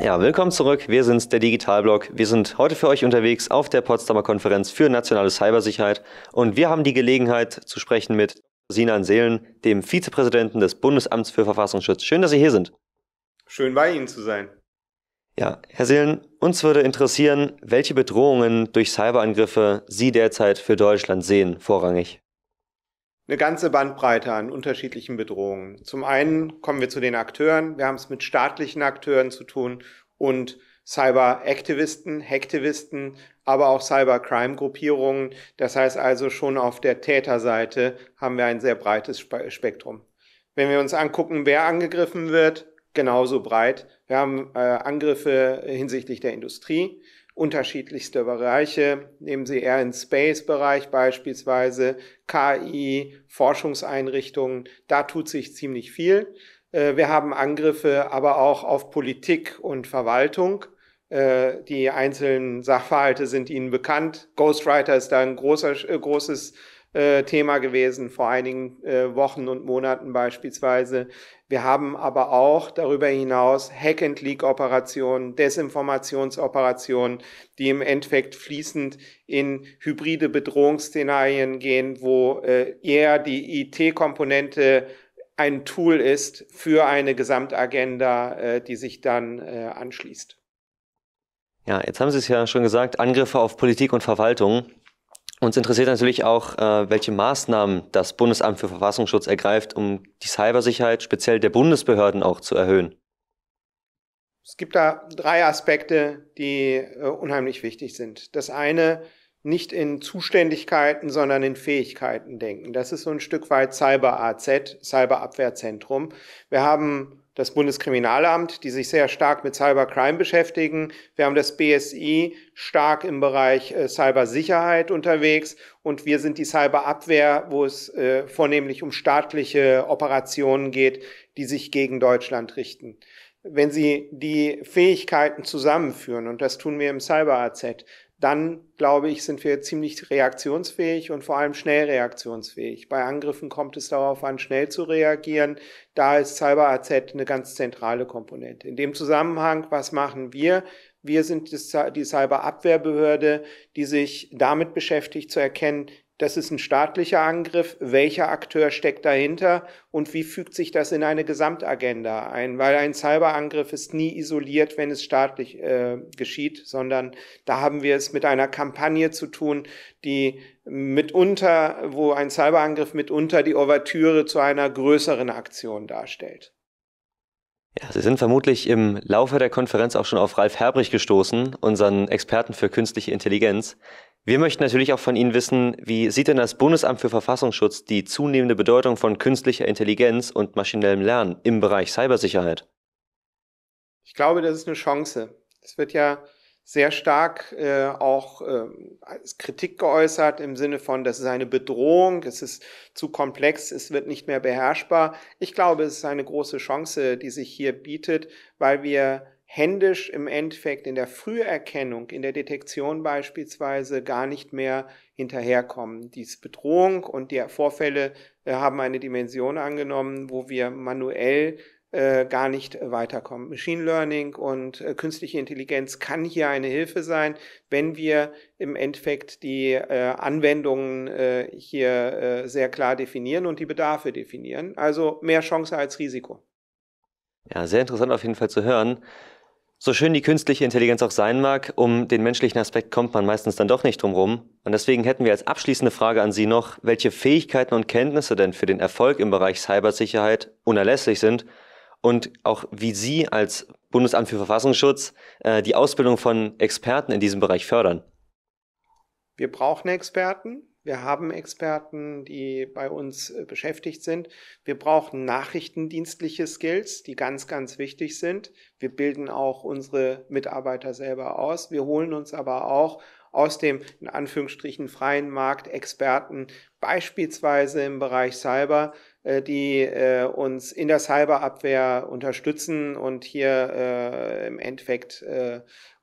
Ja, willkommen zurück. Wir sind der Digitalblog. Wir sind heute für euch unterwegs auf der Potsdamer Konferenz für nationale Cybersicherheit und wir haben die Gelegenheit zu sprechen mit Sinan Seelen, dem Vizepräsidenten des Bundesamts für Verfassungsschutz. Schön, dass Sie hier sind. Schön bei Ihnen zu sein. Ja, Herr Seelen, uns würde interessieren, welche Bedrohungen durch Cyberangriffe Sie derzeit für Deutschland sehen, vorrangig eine ganze Bandbreite an unterschiedlichen Bedrohungen. Zum einen kommen wir zu den Akteuren. Wir haben es mit staatlichen Akteuren zu tun und Cyber-Aktivisten, Hacktivisten, aber auch Cyber-Crime-Gruppierungen. Das heißt also schon auf der Täterseite haben wir ein sehr breites Spektrum. Wenn wir uns angucken, wer angegriffen wird, genauso breit. Wir haben äh, Angriffe hinsichtlich der Industrie unterschiedlichste Bereiche. Nehmen Sie eher den Space-Bereich beispielsweise, KI, Forschungseinrichtungen, da tut sich ziemlich viel. Äh, wir haben Angriffe aber auch auf Politik und Verwaltung. Äh, die einzelnen Sachverhalte sind Ihnen bekannt. Ghostwriter ist da ein großer, äh, großes äh, Thema gewesen vor einigen äh, Wochen und Monaten beispielsweise. Wir haben aber auch darüber hinaus Hack-and-Leak-Operationen, Desinformationsoperationen, die im Endeffekt fließend in hybride Bedrohungsszenarien gehen, wo äh, eher die IT-Komponente ein Tool ist für eine Gesamtagenda, äh, die sich dann äh, anschließt. Ja, jetzt haben Sie es ja schon gesagt, Angriffe auf Politik und Verwaltung. Uns interessiert natürlich auch, äh, welche Maßnahmen das Bundesamt für Verfassungsschutz ergreift, um die Cybersicherheit speziell der Bundesbehörden auch zu erhöhen. Es gibt da drei Aspekte, die äh, unheimlich wichtig sind. Das eine nicht in Zuständigkeiten, sondern in Fähigkeiten denken. Das ist so ein Stück weit Cyber-AZ, Cyberabwehrzentrum. Wir haben das Bundeskriminalamt, die sich sehr stark mit Cybercrime beschäftigen. Wir haben das BSI stark im Bereich äh, Cybersicherheit unterwegs und wir sind die Cyberabwehr, wo es äh, vornehmlich um staatliche Operationen geht, die sich gegen Deutschland richten. Wenn Sie die Fähigkeiten zusammenführen, und das tun wir im Cyber-AZ, dann glaube ich, sind wir ziemlich reaktionsfähig und vor allem schnell reaktionsfähig. Bei Angriffen kommt es darauf an, schnell zu reagieren. Da ist Cyber AZ eine ganz zentrale Komponente. In dem Zusammenhang, was machen wir? Wir sind die Cyberabwehrbehörde, die sich damit beschäftigt, zu erkennen, das ist ein staatlicher Angriff, welcher Akteur steckt dahinter und wie fügt sich das in eine Gesamtagenda ein, weil ein Cyberangriff ist nie isoliert, wenn es staatlich äh, geschieht, sondern da haben wir es mit einer Kampagne zu tun, die mitunter, wo ein Cyberangriff mitunter die Ouvertüre zu einer größeren Aktion darstellt. Ja, Sie sind vermutlich im Laufe der Konferenz auch schon auf Ralf Herbrich gestoßen, unseren Experten für künstliche Intelligenz. Wir möchten natürlich auch von Ihnen wissen, wie sieht denn das Bundesamt für Verfassungsschutz die zunehmende Bedeutung von künstlicher Intelligenz und maschinellem Lernen im Bereich Cybersicherheit? Ich glaube, das ist eine Chance. Es wird ja sehr stark äh, auch äh, Kritik geäußert im Sinne von, das ist eine Bedrohung, es ist zu komplex, es wird nicht mehr beherrschbar. Ich glaube, es ist eine große Chance, die sich hier bietet, weil wir händisch im Endeffekt in der Früherkennung, in der Detektion beispielsweise gar nicht mehr hinterherkommen. Diese Bedrohung und die Vorfälle äh, haben eine Dimension angenommen, wo wir manuell äh, gar nicht weiterkommen. Machine Learning und äh, künstliche Intelligenz kann hier eine Hilfe sein, wenn wir im Endeffekt die äh, Anwendungen äh, hier sehr klar definieren und die Bedarfe definieren. Also mehr Chance als Risiko. Ja, sehr interessant auf jeden Fall zu hören. So schön die künstliche Intelligenz auch sein mag, um den menschlichen Aspekt kommt man meistens dann doch nicht drum Und deswegen hätten wir als abschließende Frage an Sie noch, welche Fähigkeiten und Kenntnisse denn für den Erfolg im Bereich Cybersicherheit unerlässlich sind und auch wie Sie als Bundesamt für Verfassungsschutz äh, die Ausbildung von Experten in diesem Bereich fördern. Wir brauchen Experten. Wir haben Experten, die bei uns äh, beschäftigt sind. Wir brauchen nachrichtendienstliche Skills, die ganz, ganz wichtig sind. Wir bilden auch unsere Mitarbeiter selber aus. Wir holen uns aber auch aus dem in Anführungsstrichen freien Markt Experten, beispielsweise im Bereich Cyber, äh, die äh, uns in der Cyberabwehr unterstützen und hier äh, im Endeffekt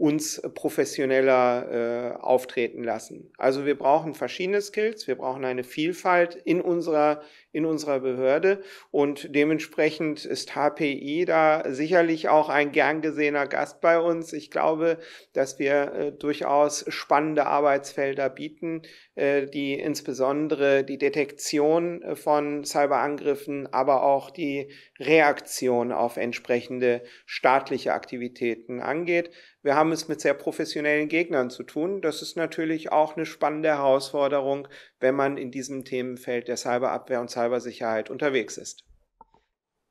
uns professioneller auftreten lassen. Also wir brauchen verschiedene Skills, wir brauchen eine Vielfalt in unserer, in unserer Behörde und dementsprechend ist HPI da sicherlich auch ein gern gesehener Gast bei uns. Ich glaube, dass wir durchaus spannende Arbeitsfelder bieten, die insbesondere insbesondere die Detektion äh, von Cyberangriffen, aber auch die Reaktion auf entsprechende staatliche Aktivitäten angeht. Wir haben es mit sehr professionellen Gegnern zu tun. Das ist natürlich auch eine spannende Herausforderung, wenn man in diesem Themenfeld der Cyberabwehr und Cybersicherheit unterwegs ist.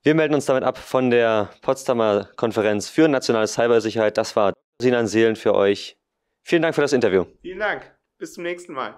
Wir melden uns damit ab von der Potsdamer Konferenz für nationale Cybersicherheit. Das war Sinan Seelen für euch. Vielen Dank für das Interview. Vielen Dank. Bis zum nächsten Mal.